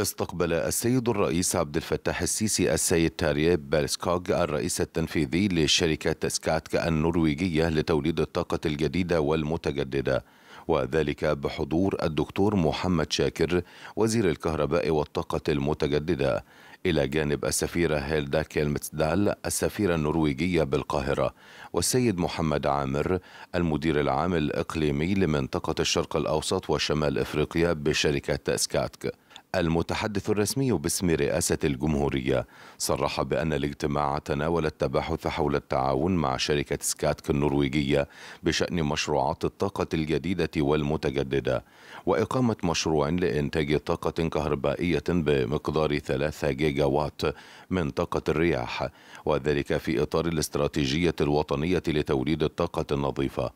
استقبل السيد الرئيس عبد الفتاح السيسي السيد تاريب بالسكوغ الرئيس التنفيذي لشركة سكاتك النرويجية لتوليد الطاقة الجديدة والمتجددة وذلك بحضور الدكتور محمد شاكر وزير الكهرباء والطاقة المتجددة إلى جانب السفيرة هيلدا كيلمتسدال السفيرة النرويجية بالقاهرة والسيد محمد عامر المدير العام الإقليمي لمنطقة الشرق الأوسط وشمال إفريقيا بشركة سكاتك المتحدث الرسمي باسم رئاسة الجمهورية صرح بأن الاجتماع تناول التباحث حول التعاون مع شركة سكاتك النرويجية بشأن مشروعات الطاقة الجديدة والمتجددة وإقامة مشروع لإنتاج طاقة كهربائية بمقدار 3 جيجا وات من طاقة الرياح وذلك في إطار الاستراتيجية الوطنية لتوليد الطاقة النظيفة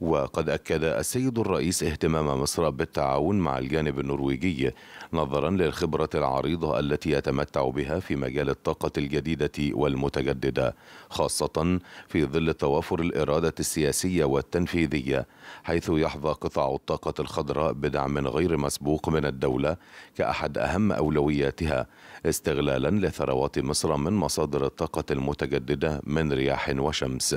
وقد أكد السيد الرئيس اهتمام مصر بالتعاون مع الجانب النرويجي نظرا للخبرة العريضة التي يتمتع بها في مجال الطاقة الجديدة والمتجددة خاصة في ظل توافر الإرادة السياسية والتنفيذية حيث يحظى قطاع الطاقة الخضراء بدعم غير مسبوق من الدولة كأحد أهم أولوياتها استغلالا لثروات مصر من مصادر الطاقة المتجددة من رياح وشمس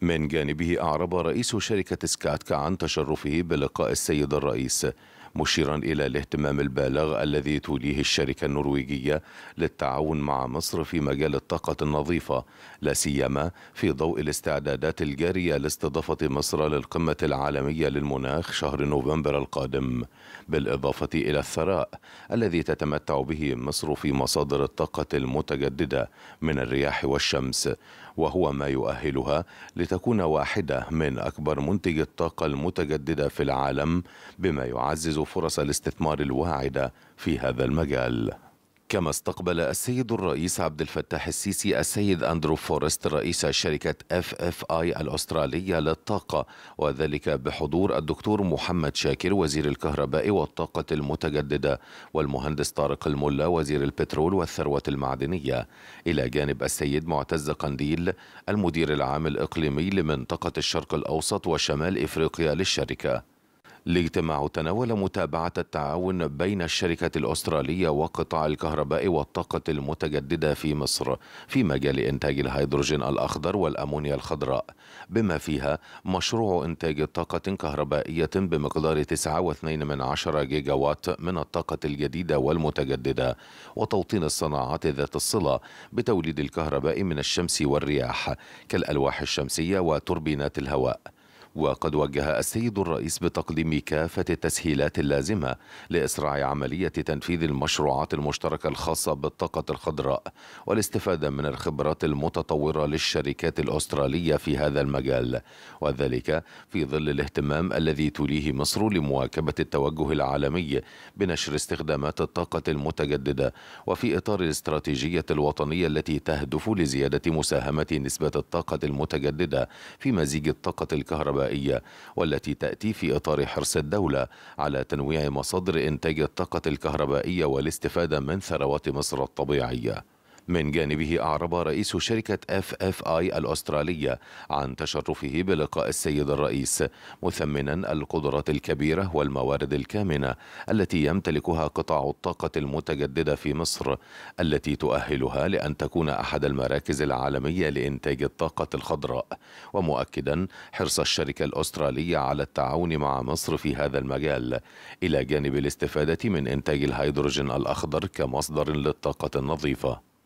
من جانبه أعرب رئيس شركة سكاتكا عن تشرفه بلقاء السيد الرئيس مشيرا إلى الاهتمام البالغ الذي توليه الشركة النرويجية للتعاون مع مصر في مجال الطاقة النظيفة لا سيما في ضوء الاستعدادات الجارية لاستضافة مصر للقمة العالمية للمناخ شهر نوفمبر القادم بالإضافة إلى الثراء الذي تتمتع به مصر في مصادر الطاقة المتجددة من الرياح والشمس وهو ما يؤهلها لتكون واحدة من أكبر منتجي الطاقة المتجددة في العالم بما يعزز فرص الاستثمار الواعدة في هذا المجال كما استقبل السيد الرئيس عبد الفتاح السيسي السيد أندرو فورست رئيس شركة اف اف اي الأسترالية للطاقة وذلك بحضور الدكتور محمد شاكر وزير الكهرباء والطاقة المتجددة والمهندس طارق الملا وزير البترول والثروة المعدنية إلى جانب السيد معتز قنديل المدير العام الإقليمي لمنطقة الشرق الأوسط وشمال إفريقيا للشركة الاجتماع تناول متابعة التعاون بين الشركة الأسترالية وقطاع الكهرباء والطاقة المتجددة في مصر في مجال إنتاج الهيدروجين الأخضر والأمونيا الخضراء بما فيها مشروع إنتاج طاقة كهربائية بمقدار 9.2 من عشرة جيجا وات من الطاقة الجديدة والمتجددة وتوطين الصناعات ذات الصلة بتوليد الكهرباء من الشمس والرياح كالألواح الشمسية وتوربينات الهواء وقد وجه السيد الرئيس بتقديم كافة التسهيلات اللازمة لإسراع عملية تنفيذ المشروعات المشتركة الخاصة بالطاقة الخضراء والاستفادة من الخبرات المتطورة للشركات الأسترالية في هذا المجال وذلك في ظل الاهتمام الذي توليه مصر لمواكبة التوجه العالمي بنشر استخدامات الطاقة المتجددة وفي إطار الاستراتيجية الوطنية التي تهدف لزيادة مساهمة نسبة الطاقة المتجددة في مزيج الطاقة الكهربائية الكهربائية والتي تأتي في إطار حرص الدولة على تنويع مصادر إنتاج الطاقة الكهربائية والاستفادة من ثروات مصر الطبيعية من جانبه أعرب رئيس شركة اف اف اي الأسترالية عن تشرفه بلقاء السيد الرئيس مثمنا القدرات الكبيرة والموارد الكامنة التي يمتلكها قطاع الطاقة المتجددة في مصر التي تؤهلها لأن تكون أحد المراكز العالمية لإنتاج الطاقة الخضراء ومؤكدا حرص الشركة الأسترالية على التعاون مع مصر في هذا المجال إلى جانب الاستفادة من إنتاج الهيدروجين الأخضر كمصدر للطاقة النظيفة